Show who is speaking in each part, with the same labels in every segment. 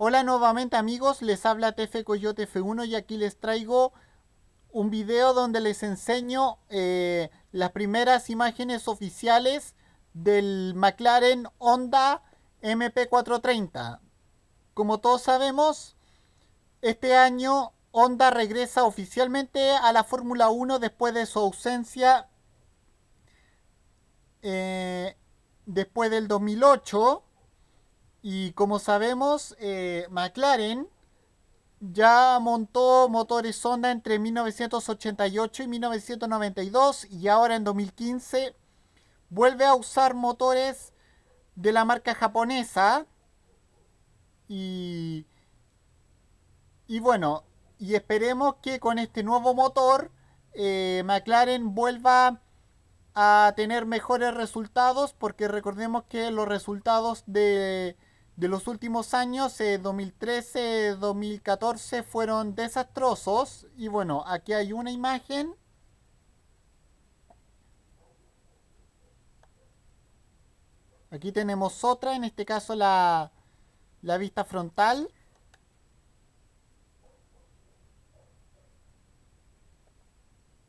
Speaker 1: Hola nuevamente amigos, les habla TF Coyote F1 y aquí les traigo un video donde les enseño eh, las primeras imágenes oficiales del McLaren Honda MP430. Como todos sabemos, este año Honda regresa oficialmente a la Fórmula 1 después de su ausencia eh, después del 2008 y como sabemos, eh, McLaren ya montó motores Honda entre 1988 y 1992 y ahora en 2015 vuelve a usar motores de la marca japonesa. Y, y bueno, y esperemos que con este nuevo motor eh, McLaren vuelva a tener mejores resultados porque recordemos que los resultados de de los últimos años, 2013, eh, 2014, fueron desastrosos. Y bueno, aquí hay una imagen. Aquí tenemos otra, en este caso la vista frontal.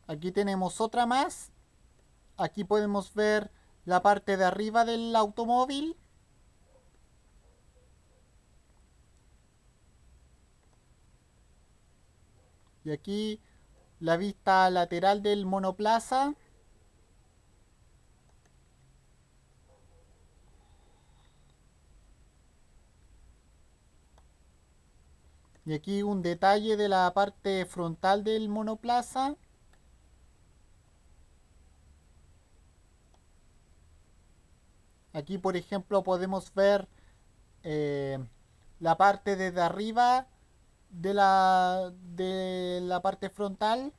Speaker 1: Aquí tenemos otra más. Aquí podemos ver la parte de arriba del automóvil. Y aquí la vista lateral del monoplaza. Y aquí un detalle de la parte frontal del monoplaza. Aquí, por ejemplo, podemos ver eh, la parte desde arriba de la, de la parte frontal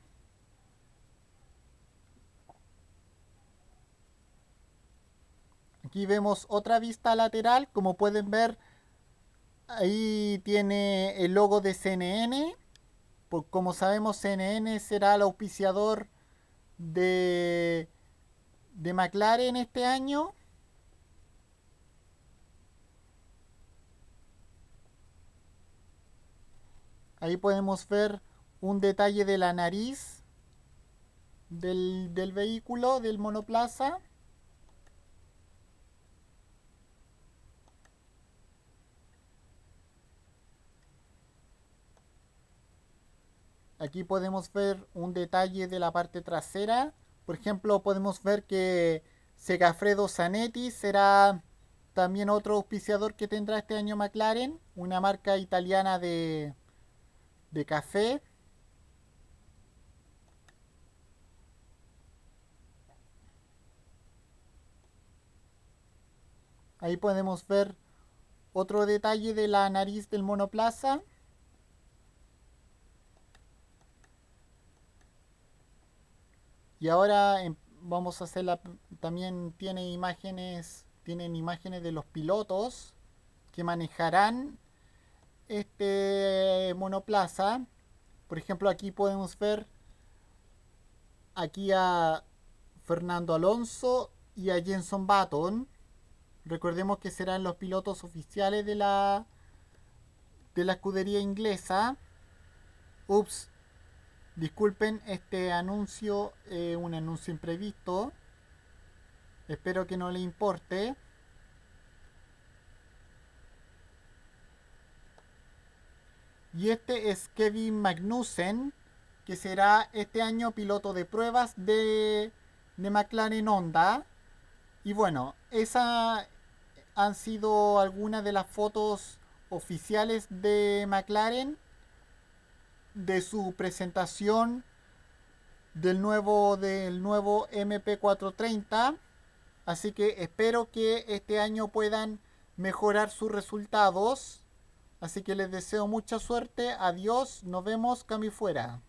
Speaker 1: Aquí vemos otra vista lateral, como pueden ver, ahí tiene el logo de CNN. Por, como sabemos, CNN será el auspiciador de, de McLaren este año. Ahí podemos ver un detalle de la nariz del, vehículo, del monoplaza. Aquí podemos ver un detalle de la parte trasera. Por ejemplo, podemos ver que Segafredo Zanetti será también otro auspiciador que tendrá este año McLaren, una marca italiana de, de café. Ahí podemos ver otro detalle de la nariz del monoplaza. Y ahora em, vamos a hacer la, también tiene imágenes, tienen imágenes de los pilotos que manejarán este monoplaza. Por ejemplo, aquí podemos ver aquí a Fernando Alonso y a Jenson Button. Recordemos que serán los pilotos oficiales de la de la escudería inglesa. Ups, disculpen este anuncio, eh, un anuncio imprevisto. Espero que no le importe. Y este es Kevin Magnussen, que será este año piloto de pruebas de, McLaren Honda. Y bueno, esas han sido algunas de las fotos oficiales de McLaren de su presentación del nuevo del nuevo MP430 así que espero que este año puedan mejorar sus resultados Así que les deseo mucha suerte. Adiós. Nos vemos. Cami fuera.